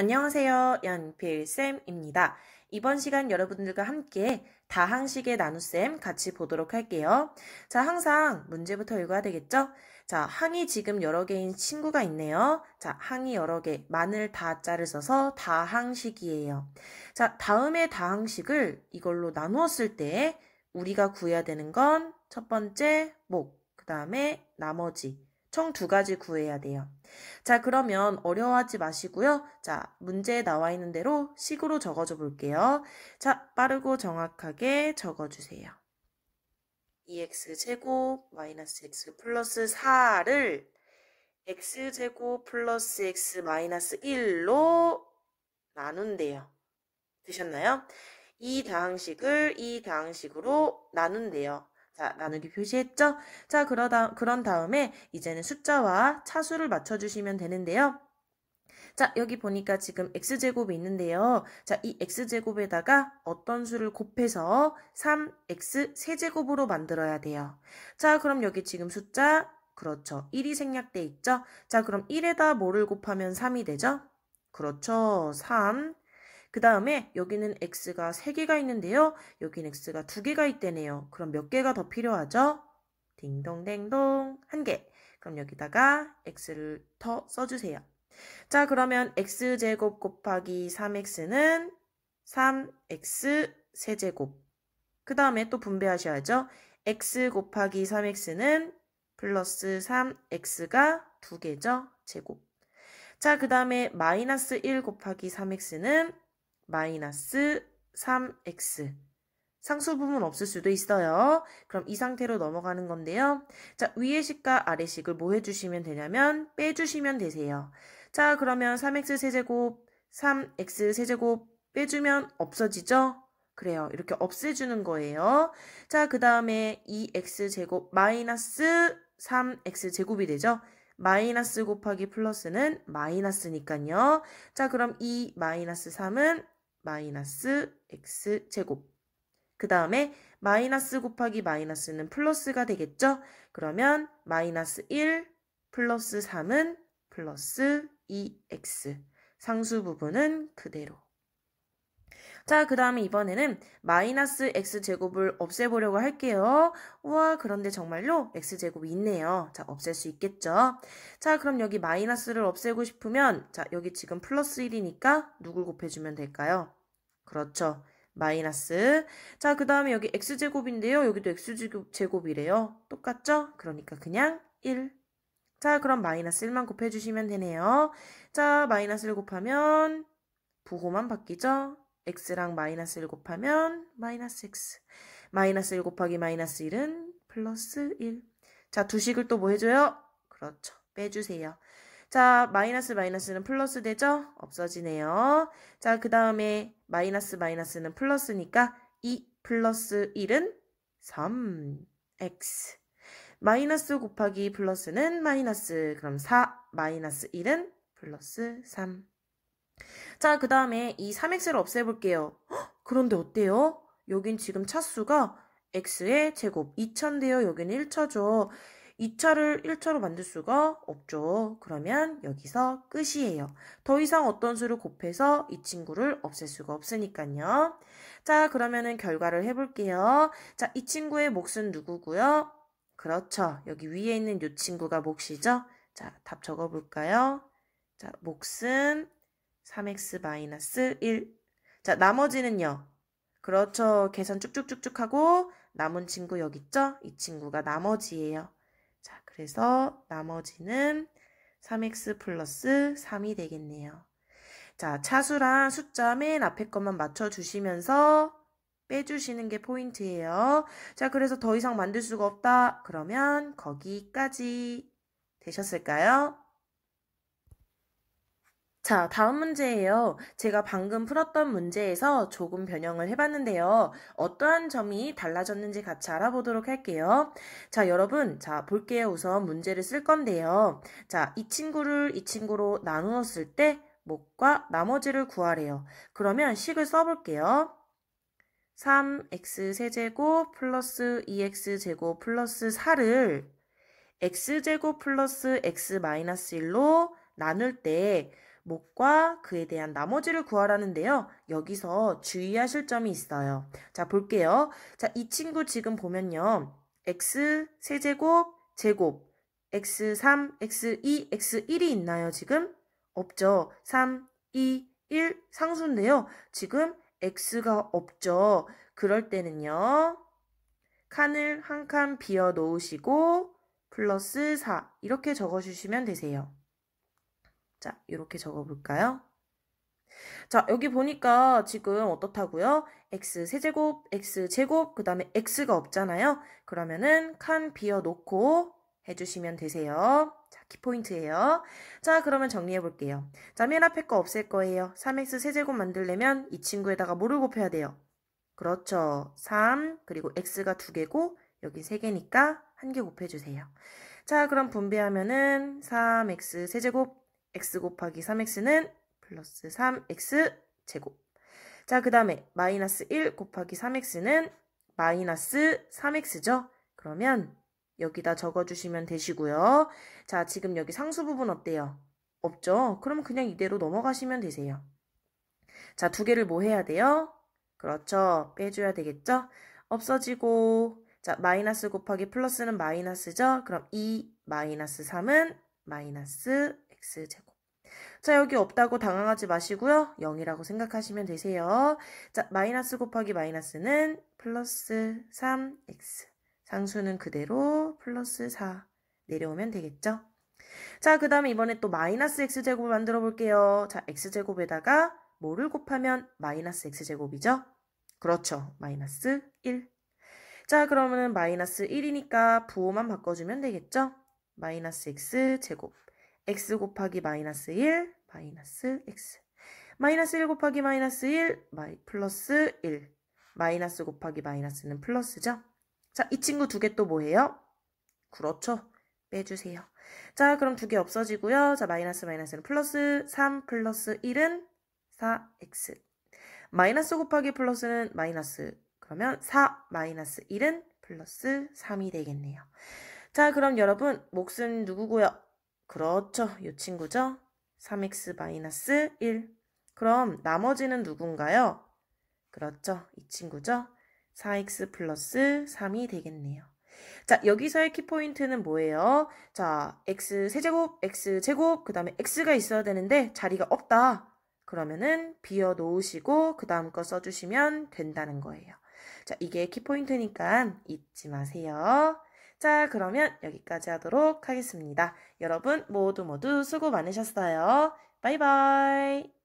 안녕하세요. 연필쌤입니다. 이번 시간 여러분들과 함께 다항식의 나눗셈 같이 보도록 할게요. 자, 항상 문제부터 읽어야 되겠죠? 자, 항이 지금 여러 개인 친구가 있네요. 자, 항이 여러 개, 마늘 다자를 써서 다항식이에요. 자, 다음에 다항식을 이걸로 나누었을 때 우리가 구해야 되는 건 첫 번째 목, 그 다음에 나머지, 총두 가지 구해야 돼요. 자, 그러면 어려워하지 마시고요. 자, 문제에 나와 있는 대로 식으로 적어줘 볼게요. 자, 빠르고 정확하게 적어주세요. EX제곱 마이너스 X 플러스 4를 X제곱 플러스 X 마이너스 1로 나눈대요. 드셨나요이 다항식을 이 다항식으로 나눈대요. 자, 나누기 표시했죠? 자, 그러다, 그런 다음에 이제는 숫자와 차수를 맞춰주시면 되는데요. 자, 여기 보니까 지금 x제곱이 있는데요. 자, 이 x제곱에다가 어떤 수를 곱해서 3x 세제곱으로 만들어야 돼요. 자, 그럼 여기 지금 숫자, 그렇죠. 1이 생략돼 있죠? 자, 그럼 1에다 뭐를 곱하면 3이 되죠? 그렇죠. 3. 그 다음에 여기는 x가 3개가 있는데요. 여기는 x가 2개가 있대네요. 그럼 몇 개가 더 필요하죠? 딩동댕동 1개. 그럼 여기다가 x를 더 써주세요. 자 그러면 x제곱 곱하기 3x는 3x 세제곱 그 다음에 또 분배하셔야죠. x 곱하기 3x는 플러스 3x가 2개죠. 제곱 자, 그 다음에 마이너스 1 곱하기 3x는 마이너스 3x. 상수분은 없을 수도 있어요. 그럼 이 상태로 넘어가는 건데요. 자, 위의 식과 아래 식을 뭐 해주시면 되냐면 빼주시면 되세요. 자, 그러면 3x 세제곱, 3x 세제곱 빼주면 없어지죠? 그래요. 이렇게 없애주는 거예요. 자, 그 다음에 2x제곱 마이너스 3x제곱이 되죠? 마이너스 곱하기 플러스는 마이너스니까요. 자, 그럼 2 마이너스 3은 마이너스 x제곱. 그 다음에 마이너스 곱하기 마이너스는 플러스가 되겠죠? 그러면 마이너스 1 플러스 3은 플러스 2x. 상수 부분은 그대로. 자, 그 다음에 이번에는 마이너스 x제곱을 없애보려고 할게요. 우와, 그런데 정말로 x제곱이 있네요. 자, 없앨 수 있겠죠? 자, 그럼 여기 마이너스를 없애고 싶으면, 자, 여기 지금 플러스 1이니까 누굴 곱해주면 될까요? 그렇죠. 마이너스. 자, 그 다음에 여기 x제곱인데요. 여기도 x제곱이래요. 똑같죠? 그러니까 그냥 1. 자, 그럼 마이너스 1만 곱해주시면 되네요. 자, 마이너스 를 곱하면 부호만 바뀌죠? x랑 마이너스 를 곱하면 마이너스 x. 마이너스 1 곱하기 마이너스 1은 플러스 1. 자, 두식을 또 뭐 해줘요? 그렇죠. 빼주세요. 자, 마이너스 마이너스는 플러스 되죠? 없어지네요. 자, 그 다음에 마이너스 마이너스는 플러스니까 2 플러스 1은 3x. 마이너스 곱하기 플러스는 마이너스. 그럼 4 마이너스 1은 플러스 3. 자, 그 다음에 이 3x를 없애볼게요. 헉, 그런데 어때요? 여긴 지금 차수가 x의 제곱 2 0 0인데요 여긴 1차죠. 2차를 1차로 만들 수가 없죠. 그러면 여기서 끝이에요. 더 이상 어떤 수를 곱해서 이 친구를 없앨 수가 없으니까요. 자, 그러면은 결과를 해볼게요. 자, 이 친구의 몫은 누구고요? 그렇죠. 여기 위에 있는 이 친구가 몫이죠. 자, 답 적어볼까요? 자, 몫은 3x-1. 자, 나머지는요. 그렇죠. 계산 쭉쭉쭉쭉 하고 남은 친구 여기 있죠? 이 친구가 나머지예요. 자, 그래서 나머지는 3x 플러스 3이 되겠네요. 자, 차수랑 숫자 맨 앞에 것만 맞춰주시면서 빼주시는 게 포인트예요. 자, 그래서 더 이상 만들 수가 없다. 그러면 거기까지 되셨을까요? 자, 다음 문제예요. 제가 방금 풀었던 문제에서 조금 변형을 해봤는데요. 어떠한 점이 달라졌는지 같이 알아보도록 할게요. 자, 여러분. 자, 볼게요. 우선 문제를 쓸 건데요. 자, 이 친구를 이 친구로 나누었을 때 목과 나머지를 구하래요. 그러면 식을 써볼게요. 3x 세제곱 플러스 2x 제곱 플러스 4를 x제곱 플러스 x 마이너스 1로 나눌 때 목과 그에 대한 나머지를 구하라는데요. 여기서 주의하실 점이 있어요. 자, 볼게요. 자, 이 친구 지금 보면요. x 세제곱, 제곱, x3, x2, x1이 있나요, 지금? 없죠. 3, 2, 1 상수인데요. 지금 x가 없죠. 그럴 때는요. 칸을 한 칸 비워 놓으시고 플러스 4 이렇게 적어 주시면 되세요. 자, 이렇게 적어볼까요? 자, 여기 보니까 지금 어떻다고요? x 세제곱, x 제곱, 그 다음에 x가 없잖아요. 그러면은 칸 비워놓고 해주시면 되세요. 자, 키포인트예요. 자, 그러면 정리해볼게요. 자, 맨 앞에 거 없앨 거예요. 3x 세제곱 만들려면 이 친구에다가 뭐를 곱해야 돼요? 그렇죠. 3, 그리고 x가 2개고 여기 3개니까1개 곱해주세요. 자, 그럼 분배하면은 3x 세제곱 x 곱하기 3x는 플러스 3x 제곱. 자, 그 다음에 마이너스 1 곱하기 3x는 마이너스 3x죠? 그러면 여기다 적어주시면 되시고요. 자, 지금 여기 상수 부분 어때요? 없죠? 그럼 그냥 이대로 넘어가시면 되세요. 자, 두 개를 뭐 해야 돼요? 그렇죠. 빼줘야 되겠죠? 없어지고 자, 마이너스 곱하기 플러스는 마이너스죠? 그럼 2 마이너스 3은 마이너스 x제곱. 자, 여기 없다고 당황하지 마시고요. 0이라고 생각하시면 되세요. 자, 마이너스 곱하기 마이너스는 플러스 3x. 상수는 그대로 플러스 4 내려오면 되겠죠? 자, 그 다음에 이번에 또 마이너스 x제곱을 만들어 볼게요. 자, x제곱에다가 뭐를 곱하면 마이너스 x제곱이죠? 그렇죠. 마이너스 1. 자, 그러면은 마이너스 1이니까 부호만 바꿔주면 되겠죠? 마이너스 x제곱. x 곱하기 마이너스 1 마이너스 x 마이너스 1 곱하기 마이너스 1 마이, 플러스 1 마이너스 곱하기 마이너스는 플러스죠. 자, 이 친구 두 개 또 뭐예요? 그렇죠. 빼주세요. 자, 그럼 두 개 없어지고요. 자, 마이너스 마이너스는 플러스 3 플러스 1은 4x 마이너스 곱하기 플러스는 마이너스 그러면 4 마이너스 1은 플러스 3이 되겠네요. 자, 그럼 여러분 몫은 누구고요? 그렇죠. 이 친구죠. 3x 1. 그럼 나머지는 누군가요? 그렇죠. 이 친구죠. 4x 플러스 3이 되겠네요. 자, 여기서의 키포인트는 뭐예요? 자, x 세제곱, x 제곱, 그 다음에 x가 있어야 되는데 자리가 없다. 그러면은 비워 놓으시고 그 다음 거 써주시면 된다는 거예요. 자, 이게 키포인트니까 잊지 마세요. 자, 그러면 여기까지 하도록 하겠습니다. 여러분 모두 모두 수고 많으셨어요. 바이바이.